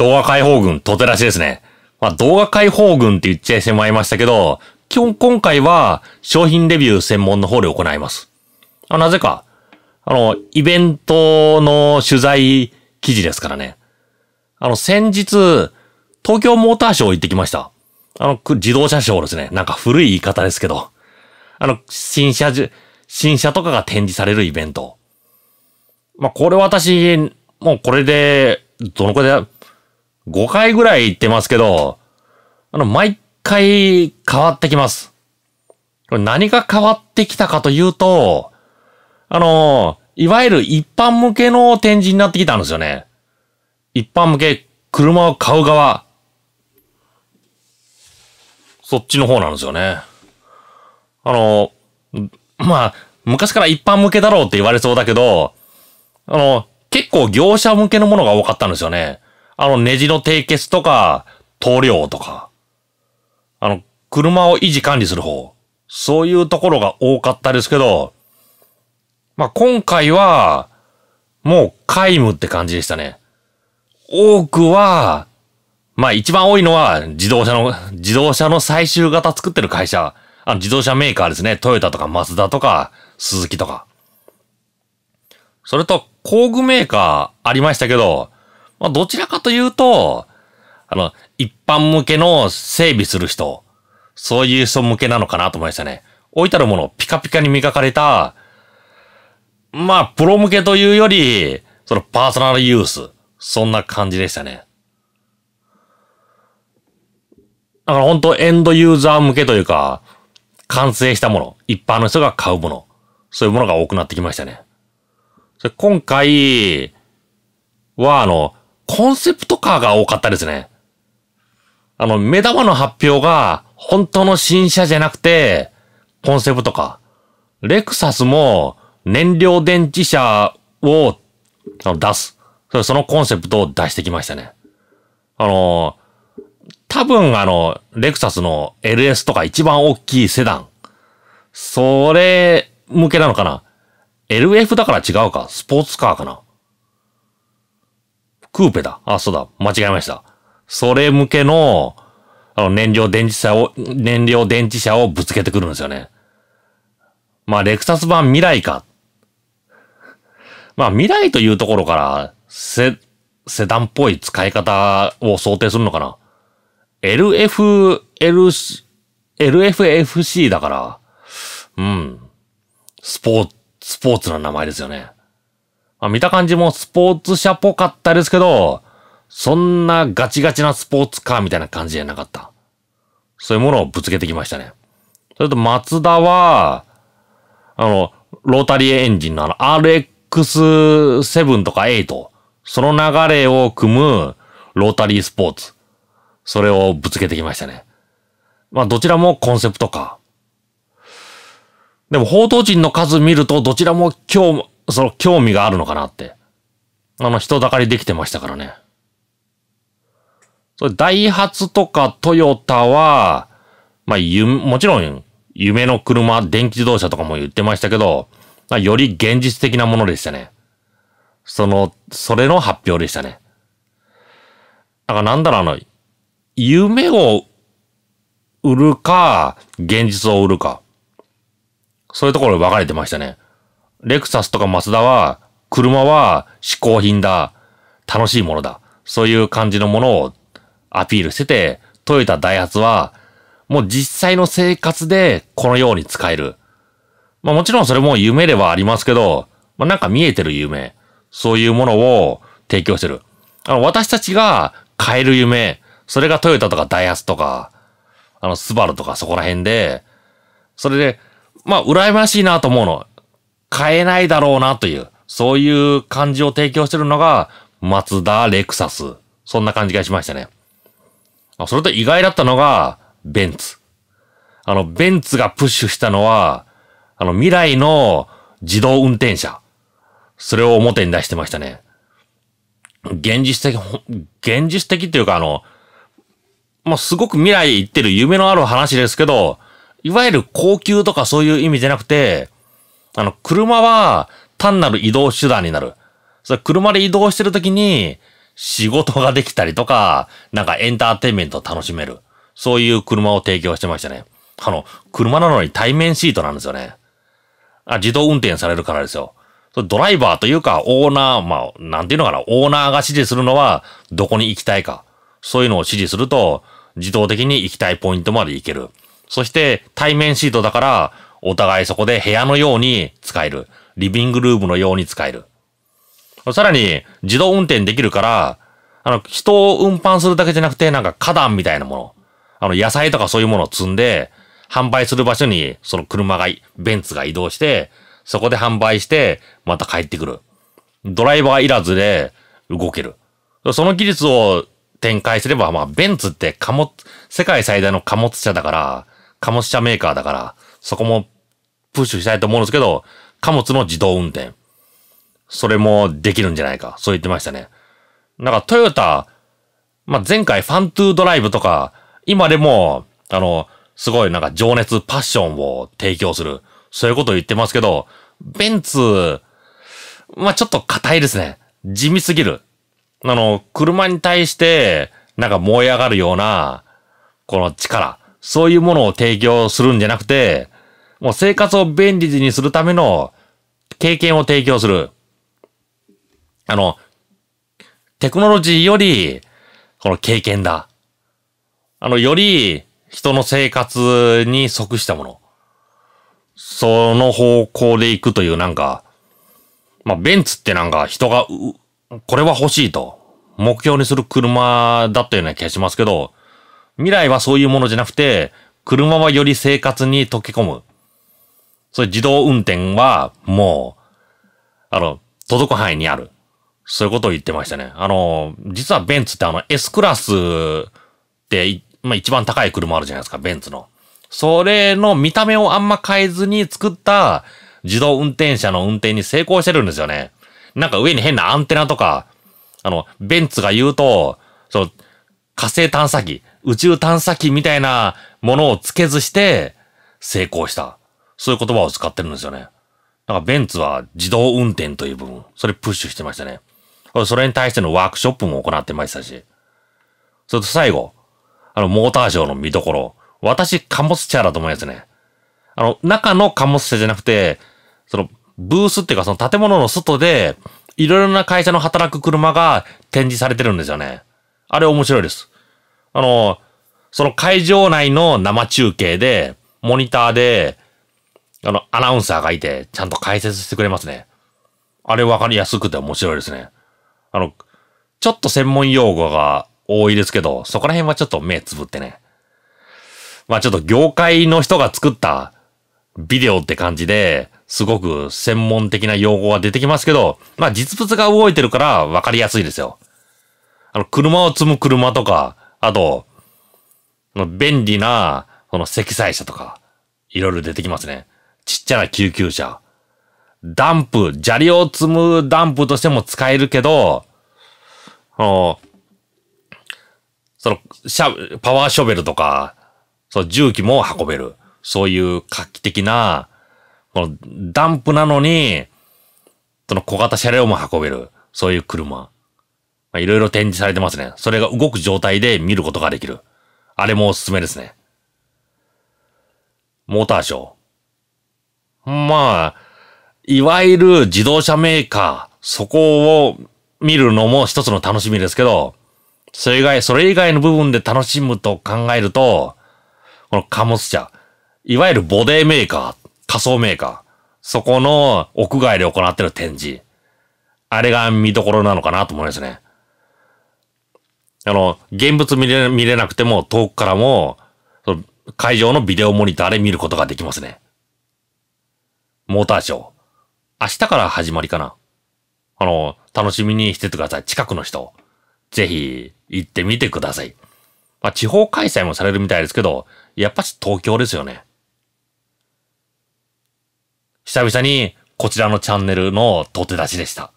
動画解放軍、とてらしですね。まあ、動画解放軍って言っちゃいしまいましたけど、基本今回は商品レビュー専門の方で行います。あなぜか、あの、イベントの取材記事ですからね。あの、先日、東京モーターショー行ってきました。あの、自動車ショーですね。なんか古い言い方ですけど。あの、新車新車とかが展示されるイベント。まあ、これ私、もうこれで、どのくらい5回ぐらい行ってますけど、あの、毎回変わってきます。これ何が変わってきたかというと、あの、いわゆる一般向けの展示になってきたんですよね。一般向け、車を買う側。そっちの方なんですよね。あの、まあ、昔から一般向けだろうって言われそうだけど、あの、結構業者向けのものが多かったんですよね。あの、ネジの締結とか、塗料とか、あの、車を維持管理する方、そういうところが多かったですけど、まあ、今回は、もう皆無って感じでしたね。多くは、まあ一番多いのは自動車の、自動車の最終型作ってる会社。あの自動車メーカーですね。トヨタとかマツダとか、スズキとか。それと工具メーカーありましたけど、まあ、どちらかというと、あの、一般向けの整備する人、そういう人向けなのかなと思いましたね。置いてあるものピカピカに磨かれた、まあ、プロ向けというより、そのパーソナルユース、そんな感じでしたね。だから本当エンドユーザー向けというか、完成したもの、一般の人が買うもの、そういうものが多くなってきましたね。今回は、あの、コンセプトカーが多かったですね。あの、目玉の発表が、本当の新車じゃなくて、コンセプトカー。レクサスも、燃料電池車を出す。そのコンセプトを出してきましたね。あの、多分あの、レクサスの LS とか一番大きいセダン。それ向けなのかな ?LF だから違うかスポーツカーかなクーペだ。あ、そうだ。間違えました。それ向けの、あの、燃料電池車を、燃料電池車をぶつけてくるんですよね。まあ、レクサス版未来か。まあ、未来というところから、セ、セダンっぽい使い方を想定するのかな。LF、L、LFFC だから、うん。スポーツ、スポーツな名前ですよね。まあ、見た感じもスポーツ車っぽかったですけど、そんなガチガチなスポーツカーみたいな感じじゃなかった。そういうものをぶつけてきましたね。それと、マツダは、あの、ロータリーエンジンのあの RX7 とか8、その流れを組むロータリースポーツ。それをぶつけてきましたね。まあ、どちらもコンセプトか。でも、報道陣の数見ると、どちらも今日、その興味があるのかなって。あの、人だかりできてましたからね。それ、ダイハツとかトヨタは、まあ、ゆ、もちろん、夢の車、電気自動車とかも言ってましたけど、まあ、より現実的なものでしたね。その、それの発表でしたね。だからなんだろう、あの、夢を売るか、現実を売るか。そういうところで分かれてましたね。レクサスとかマツダは、車は嗜好品だ。楽しいものだ。そういう感じのものをアピールしてて、トヨタダイハツは、もう実際の生活でこのように使える。まあもちろんそれも夢ではありますけど、まあなんか見えてる夢。そういうものを提供してる。あの、私たちが買える夢。それがトヨタとかダイハツとか、あの、スバルとかそこら辺で、それで、まあ、羨ましいなと思うの。買えないだろうなという、そういう感じを提供してるのが、マツダ、レクサス。そんな感じがしましたね。それと意外だったのが、ベンツ。あの、ベンツがプッシュしたのは、あの、未来の自動運転車。それを表に出してましたね。現実的、現実的っていうかあの、まあ、すごく未来行ってる夢のある話ですけど、いわゆる高級とかそういう意味じゃなくて、あの、車は単なる移動手段になる。それ車で移動してる時に仕事ができたりとか、なんかエンターテインメントを楽しめる。そういう車を提供してましたね。あの、車なのに対面シートなんですよね。あ自動運転されるからですよ。ドライバーというか、オーナー、まあ、なんていうのかな、オーナーが指示するのは、どこに行きたいか。そういうのを指示すると、自動的に行きたいポイントまで行ける。そして、対面シートだから、お互いそこで部屋のように使える。リビングルームのように使える。さらに、自動運転できるから、あの、人を運搬するだけじゃなくて、なんか花壇みたいなもの。あの、野菜とかそういうものを積んで、販売する場所に、その車が、ベンツが移動して、そこで販売して、また帰ってくる。ドライバーいらずで動ける。その技術を展開すれば、まあ、ベンツって貨物、世界最大の貨物車だから、貨物車メーカーだから、そこもプッシュしたいと思うんですけど、貨物の自動運転。それもできるんじゃないか。そう言ってましたね。なんかトヨタ、まあ、前回ファントゥードライブとか、今でも、あの、すごいなんか情熱、パッションを提供する。そういうことを言ってますけど、ベンツ、まあ、ちょっと硬いですね。地味すぎる。あの、車に対して、なんか燃え上がるような、この力、そういうものを提供するんじゃなくて、もう生活を便利にするための経験を提供する。あの、テクノロジーより、この経験だ。あの、より人の生活に即したもの。その方向で行くというなんか、まあ、ベンツってなんか人が、これは欲しいと、目標にする車だったような気がしますけど、未来はそういうものじゃなくて、車はより生活に溶け込む。そういう自動運転は、もう、あの、届く範囲にある。そういうことを言ってましたね。あの、実はベンツってあの S クラスってまあ、一番高い車あるじゃないですか、ベンツの。それの見た目をあんま変えずに作った自動運転車の運転に成功してるんですよね。なんか上に変なアンテナとか、あの、ベンツが言うと、その、火星探査機、宇宙探査機みたいなものをつけずして成功した。そういう言葉を使ってるんですよね。だからベンツは自動運転という部分、それプッシュしてましたね。それに対してのワークショップも行ってましたし。それと最後、あの、モーターショーの見どころ。私、貨物車だと思いますね。あの、中の貨物車じゃなくて、その、ブースっていうか、その建物の外で、いろいろな会社の働く車が展示されてるんですよね。あれ面白いです。あの、その会場内の生中継で、モニターで、あの、アナウンサーがいて、ちゃんと解説してくれますね。あれ分かりやすくて面白いですね。あの、ちょっと専門用語が多いですけど、そこら辺はちょっと目つぶってね。まあちょっと業界の人が作ったビデオって感じで、すごく専門的な用語が出てきますけど、まあ実物が動いてるから分かりやすいですよ。あの、車を積む車とか、あと、便利な、この積載車とか、いろいろ出てきますね。ちっちゃな救急車。ダンプ、砂利を積むダンプとしても使えるけど、あの、その、シャ、パワーショベルとか、そう、重機も運べる。そういう画期的な、この、ダンプなのに、その小型車両も運べる。そういう車。まいろいろ展示されてますね。それが動く状態で見ることができる。あれもおすすめですね。モーターショー。まあ、いわゆる自動車メーカー、そこを見るのも一つの楽しみですけど、それ以外、それ以外の部分で楽しむと考えると、この貨物車、いわゆるボデーメーカー、仮想メーカー、そこの屋外で行ってる展示、あれが見どころなのかなと思いますね。あの、現物見れ見れなくても遠くからも、会場のビデオモニターで見ることができますね。モーターショー。明日から始まりかな。あの、楽しみにしててください。近くの人。ぜひ、行ってみてください。まあ、地方開催もされるみたいですけど、やっぱし東京ですよね。久々に、こちらのチャンネルのと手出しでした。